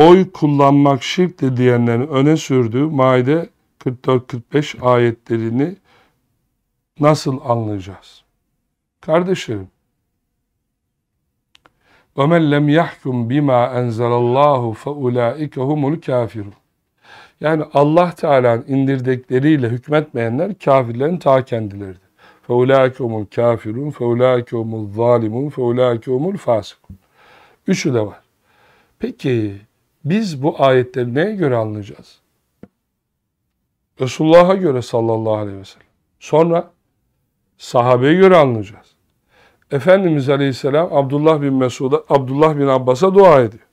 oy kullanmak şirktir diyenlerin öne sürdüğü Maide 44-45 ayetlerini nasıl anlayacağız? Kardeşlerim, وَمَنْ لَمْ يَحْكُمْ بِمَا اَنْزَلَ اللّٰهُ فَاُولَٰئِكَ هُمُ Yani Allah Teala'nın indirdikleriyle hükmetmeyenler kafirlerin ta kendileridir. فَاُولَٰئِكَ هُمُ الْكَافِرُونَ فَاُولَٰئِكَ هُمُ الظَّالِمُونَ فَاُولَٰئِكَ هُمُ الْفَاسِقُونَ Üçü de var. Peki biz bu ayetleri neye göre anlayacağız? Resulullah'a göre sallallahu aleyhi ve sellem. Sonra sahabeye göre anlayacağız. Efendimiz Aleyhisselam Abdullah bin Mesud'a, Abdullah bin Abbas'a dua ediyor.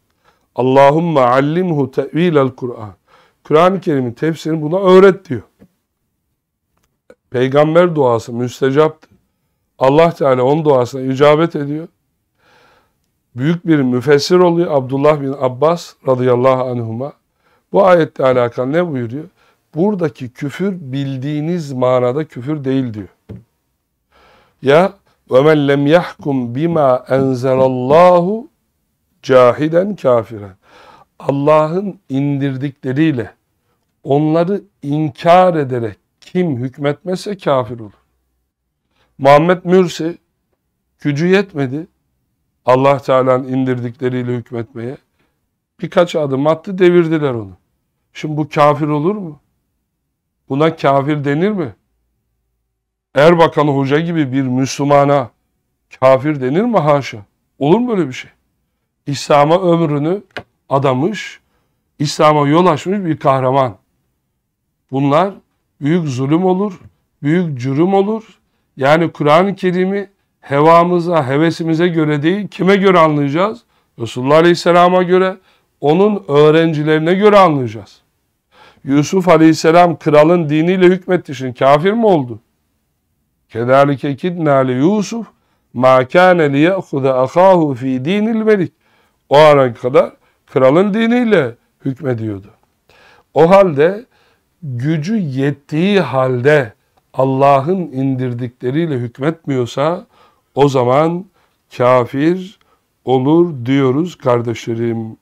Allahümme allimhu tevilel Kur'an. Kur'an-ı Kerim'in tefsirini buna öğret diyor. Peygamber duası müstecaptı. Allah Teala onun duasına icabet ediyor büyük bir müfessir oluyor Abdullah bin Abbas radıyallahu anhuma. Bu ayette alakalı ne buyuruyor? Buradaki küfür bildiğiniz manada küfür değil diyor. Ya وَمَنْ لَمْ يَحْكُمْ بِمَا اَنْزَلَ اللّٰهُ cahiden kafiren. Allah'ın indirdikleriyle onları inkar ederek kim hükmetmezse kafir olur. Muhammed Mürsi gücü yetmedi. Allah Teala'nın indirdikleriyle hükmetmeye birkaç adım attı devirdiler onu. Şimdi bu kafir olur mu? Buna kafir denir mi? Erbakan Hoca gibi bir Müslümana kafir denir mi haşa? Olur mu böyle bir şey? İslam'a ömrünü adamış, İslam'a yol açmış bir kahraman. Bunlar büyük zulüm olur, büyük cürüm olur. Yani Kur'an-ı Kerim'i hevamıza, hevesimize göre değil, kime göre anlayacağız? Resulullah Aleyhisselam'a göre, onun öğrencilerine göre anlayacağız. Yusuf Aleyhisselam kralın diniyle hükmetti. Şimdi kafir mi oldu? Kedalike kidna li Yusuf ma kâne li ye'hude ahâhu fî dinil melik. O ana kadar kralın diniyle hükmediyordu. O halde gücü yettiği halde Allah'ın indirdikleriyle hükmetmiyorsa o zaman kafir olur diyoruz kardeşlerim.